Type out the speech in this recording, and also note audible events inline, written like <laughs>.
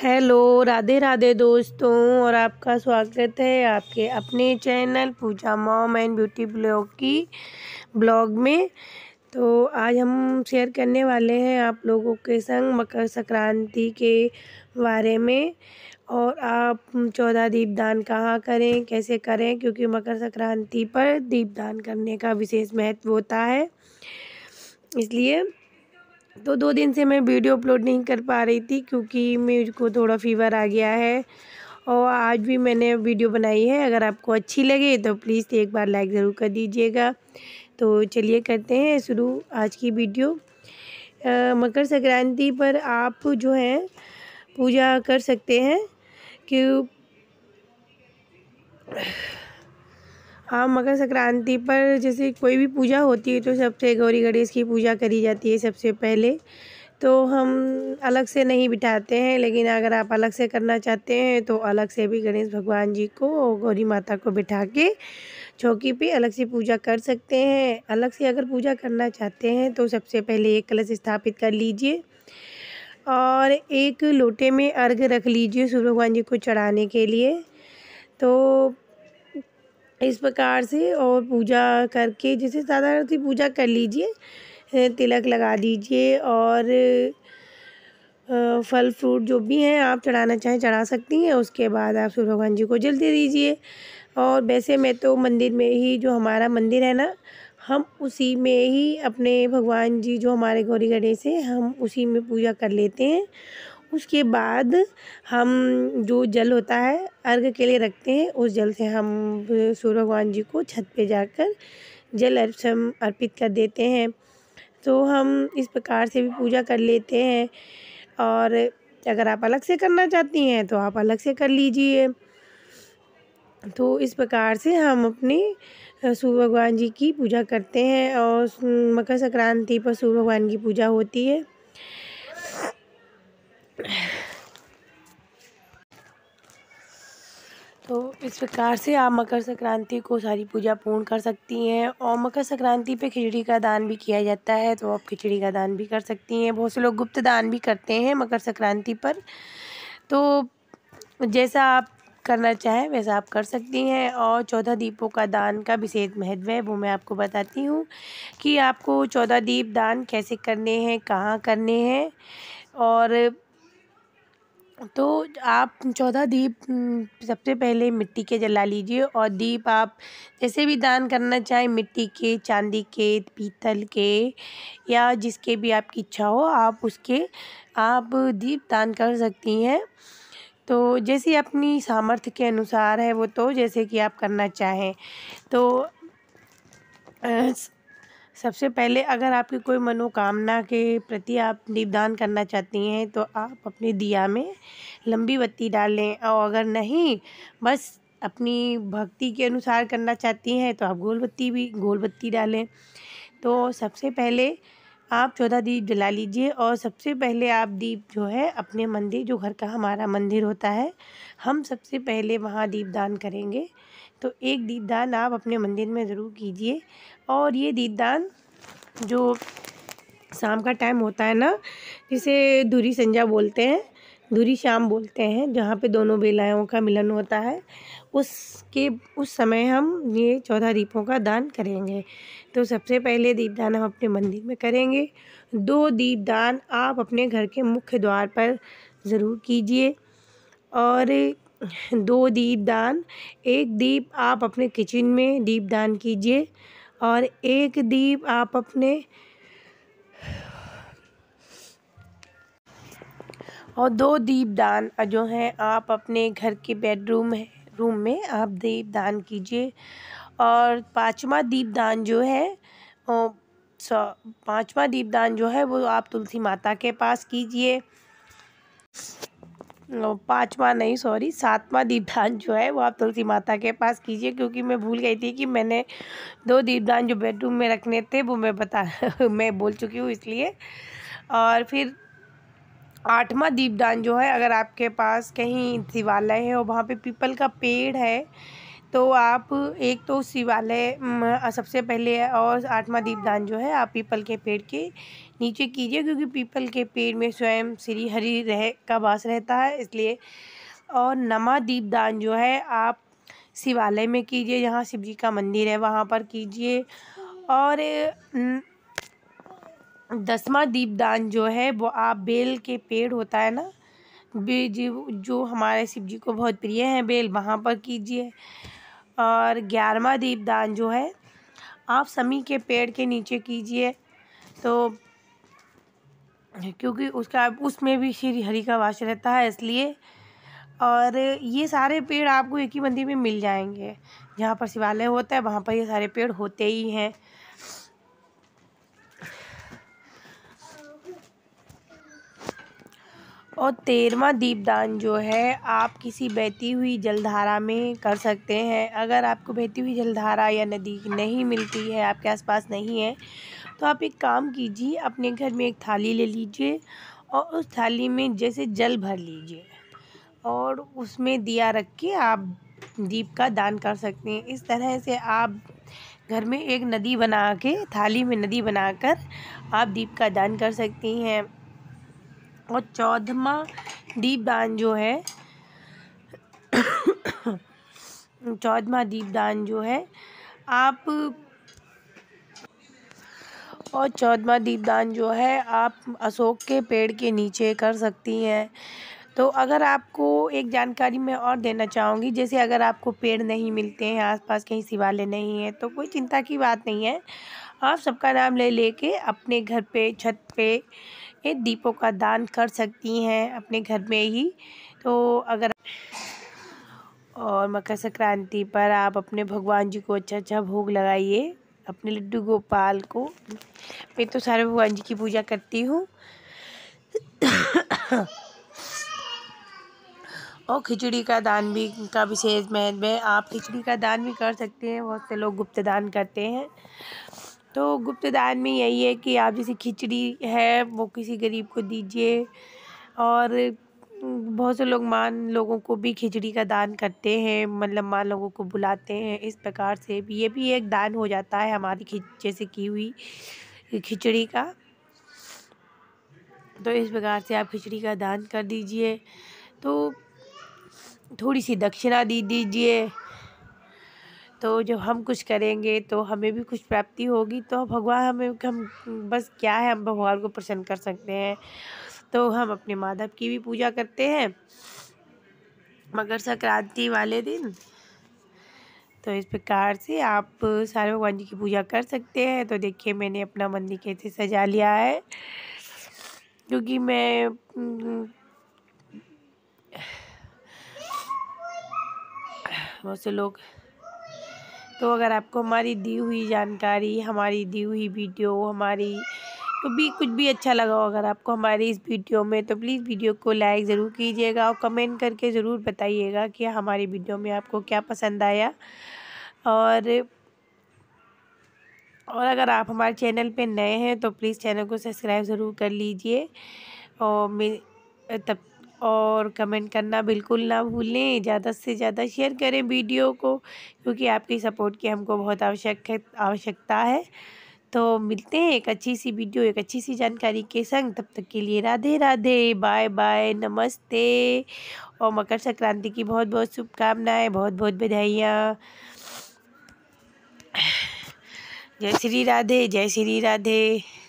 hello Radhe Radhe दोस्तों और आपका स्वागत है आपके अपने channel Pooja mom and beauty blog की ब्लॉग में तो आज हम शेयर करने वाले हैं आप लोगों के संग मकर संक्रांति के बारे में और आप चौदह दीपदान कहाँ करें कैसे करें क्योंकि मकर संक्रांति पर दीपदान करने का विशेष महत्व होता है इसलिए तो दो दिन से मैं वीडियो अपलोड नहीं कर पा रही थी क्योंकि मुझको थोड़ा फीवर आ गया है और आज भी मैंने वीडियो बनाई है अगर आपको अच्छी लगे तो प्लीज़ एक बार लाइक ज़रूर कर दीजिएगा तो चलिए करते हैं शुरू आज की वीडियो आ, मकर संक्रांति पर आप जो हैं पूजा कर सकते हैं क्यों हाँ मकर संक्रांति पर जैसे कोई भी पूजा होती है तो सबसे गौरी गणेश की पूजा करी जाती है सबसे पहले तो हम अलग से नहीं बिठाते हैं लेकिन अगर आप अलग से करना चाहते हैं तो अलग से भी गणेश भगवान जी को गौरी माता को बिठा के चौकी पे अलग से पूजा कर सकते हैं अलग से अगर पूजा करना चाहते हैं तो सबसे पहले एक कलश स्थापित कर लीजिए और एक लोटे में अर्घ रख लीजिए सूर्य भगवान जी को चढ़ाने के लिए तो इस प्रकार से और पूजा करके जैसे साधारण सी पूजा कर लीजिए तिलक लगा दीजिए और फल फ्रूट जो भी हैं आप चढ़ाना चाहें चढ़ा सकती हैं उसके बाद आप सूर्य भगवान जी को जल दे दीजिए और वैसे मैं तो मंदिर में ही जो हमारा मंदिर है ना हम उसी में ही अपने भगवान जी जो हमारे गौरी गणेश हैं हम उसी में पूजा कर लेते हैं उसके बाद हम जो जल होता है अर्घ के लिए रखते हैं उस जल से हम सूर्य भगवान जी को छत पे जाकर जल अर्पित कर देते हैं तो हम इस प्रकार से भी पूजा कर लेते हैं और अगर आप अलग से करना चाहती हैं तो आप अलग से कर लीजिए तो इस प्रकार से हम अपने सूर्य भगवान जी की पूजा करते हैं और मकर संक्रांति पर सूर्य भगवान की पूजा होती है तो इस प्रकार से आप मकर संक्रांति को सारी पूजा पूर्ण कर सकती हैं और मकर संक्रांति पे खिचड़ी का दान भी किया जाता है तो आप खिचड़ी का दान भी कर सकती हैं बहुत से लोग गुप्त दान भी करते हैं मकर संक्रांति पर तो जैसा आप करना चाहें वैसा आप कर सकती हैं और चौदह दीपों का दान का विशेष महत्व है वो मैं आपको बताती हूँ कि आपको चौदह दीप दान कैसे करने हैं कहाँ करने हैं और तो आप चौदह दीप हम्म, सबसे पहले मिट्टी के जला लीजिए और दीप आप जैसे भी दान करना चाहें मिट्टी के चांदी के पीतल के या जिसके भी आपकी इच्छा हो आप उसके आप दीप दान कर सकती हैं तो जैसे अपनी सामर्थ्य के अनुसार है वो तो जैसे कि आप करना चाहें तो सबसे पहले अगर आपकी कोई मनोकामना के प्रति आप दीपदान करना चाहती हैं तो आप अपने दिया में लंबी बत्ती डालें और अगर नहीं बस अपनी भक्ति के अनुसार करना चाहती हैं तो आप गोल बत्ती भी गोल बत्ती डालें तो सबसे पहले आप चौदह दीप जला लीजिए और सबसे पहले आप दीप जो है अपने मंदिर जो घर का हमारा मंदिर होता है हम सबसे पहले वहाँ दीप दान करेंगे तो एक दीपदान आप अपने मंदिर में ज़रूर कीजिए और ये दीपदान जो शाम का टाइम होता है ना जिसे दूरी संजा बोलते हैं दूरी शाम बोलते हैं जहाँ पे दोनों बेलायों का मिलन होता है उसके उस समय हम ये चौदह दीपों का दान करेंगे तो सबसे पहले दीपदान हम अपने मंदिर में करेंगे दो दीपदान आप अपने घर के मुख्य द्वार पर ज़रूर कीजिए और दो दीपदान एक दीप आप अपने किचन में दीपदान कीजिए और एक दीप आप अपने और दो दीपदान जो हैं आप अपने घर के बेडरूम है रूम में आप दीपदान कीजिए और पाँचवा दीपदान जो है पाँचवा दीपदान जो है वो आप तुलसी माता के पास कीजिए पाँचवा नहीं सॉरी सातवा दीपदान जो है वो आप तुलसी माता के पास कीजिए क्योंकि मैं भूल गई थी कि मैंने दो दीपदान जो बेडरूम में रखने थे वो मैं बता <laughs> मैं बोल चुकी हूँ इसलिए और फिर आठवा दीपदान जो है अगर आपके पास कहीं शिवालय है और वहाँ पे पीपल का पेड़ है तो आप एक तो शिवालय सबसे पहले और आठवा दीपदान जो है आप पीपल के पेड़ के नीचे कीजिए क्योंकि पीपल के पेड़ में स्वयं श्री हरि रह का वास रहता है इसलिए और नमा दीपदान जो है आप शिवालय में कीजिए जहाँ शिव जी का मंदिर है वहाँ पर कीजिए और दसवा दीपदान जो है वो आप बेल के पेड़ होता है ना जो हमारे शिव जी को बहुत प्रिय हैं बेल वहाँ पर कीजिए और ग्यारहवा दीपदान जो है आप समी के पेड़ के नीचे कीजिए तो क्योंकि उसका उसमें भी श्री हरि का वास रहता है इसलिए और ये सारे पेड़ आपको एक ही मंदिर में मिल जाएंगे जहाँ पर शिवालय होता है वहाँ पर ये सारे पेड़ होते ही हैं और तेरहवा दीपदान जो है आप किसी बहती हुई जलधारा में कर सकते हैं अगर आपको बहती हुई जलधारा या नदी नहीं मिलती है आपके आसपास नहीं है तो आप एक काम कीजिए अपने घर में एक थाली ले लीजिए और उस थाली में जैसे जल भर लीजिए और उसमें दिया रख के आप दीप का दान कर सकते हैं इस तरह से आप घर में एक नदी बना के थाली में नदी बनाकर आप दीप का दान कर सकती हैं और चौदहवा दीपदान जो है चौदहवा दीपदान जो है आप और चौदवा दीपदान जो है आप अशोक के पेड़ के नीचे कर सकती हैं तो अगर आपको एक जानकारी मैं और देना चाहूँगी जैसे अगर आपको पेड़ नहीं मिलते हैं आसपास कहीं शिवालय नहीं है तो कोई चिंता की बात नहीं है आप सबका नाम ले लेके अपने घर पे छत पे के दीपों का दान कर सकती हैं अपने घर में ही तो अगर और मकर संक्रांति पर आप अपने भगवान जी को अच्छा अच्छा भोग लगाइए अपने लड्डू गोपाल को मैं तो सारे भगवान जी की पूजा करती हूँ और खिचड़ी का दान भी का विशेष महत्व है आप खिचड़ी का दान भी कर सकते हैं बहुत से लोग गुप्त दान करते हैं तो गुप्तदान में यही है कि आप जैसे खिचड़ी है वो किसी गरीब को दीजिए और बहुत से लोग मान लोगों को भी खिचड़ी का दान करते हैं मतलब मान लोगों को बुलाते हैं इस प्रकार से भी ये भी एक दान हो जाता है हमारी खिच जैसे की हुई खिचड़ी का तो इस प्रकार से आप खिचड़ी का दान कर दीजिए तो थोड़ी सी दक्षिणा दे दीजिए तो जब हम कुछ करेंगे तो हमें भी कुछ प्राप्ति होगी तो भगवान हमें हम बस क्या है हम भगवान को प्रसन्न कर सकते हैं तो हम अपने माधव की भी पूजा करते हैं मकर संक्रांति वाले दिन तो इस प्रकार से आप सारे भगवान जी की पूजा कर सकते हैं तो देखिए मैंने अपना मंदिर कैसे सजा लिया है क्योंकि मैं बहुत से लोग तो अगर आपको हमारी दी हुई जानकारी हमारी दी हुई वीडियो हमारी तो भी कुछ भी अच्छा लगा हो अगर आपको हमारी इस वीडियो में तो प्लीज़ वीडियो को लाइक ज़रूर कीजिएगा और कमेंट करके ज़रूर बताइएगा कि हमारी वीडियो में आपको क्या पसंद आया और और अगर आप हमारे चैनल पे नए हैं तो प्लीज़ चैनल को सब्सक्राइब ज़रूर कर लीजिए और मे तब और कमेंट करना बिल्कुल ना भूलें ज़्यादा से ज़्यादा शेयर करें वीडियो को क्योंकि आपकी सपोर्ट की हमको बहुत आवश्यक आवश्यकता है तो मिलते हैं एक अच्छी सी वीडियो एक अच्छी सी जानकारी के संग तब तक के लिए राधे राधे बाय बाय नमस्ते और मकर संक्रांति की बहुत बहुत शुभकामनाएँ बहुत बहुत बधाइयाँ जय श्री राधे जय श्री राधे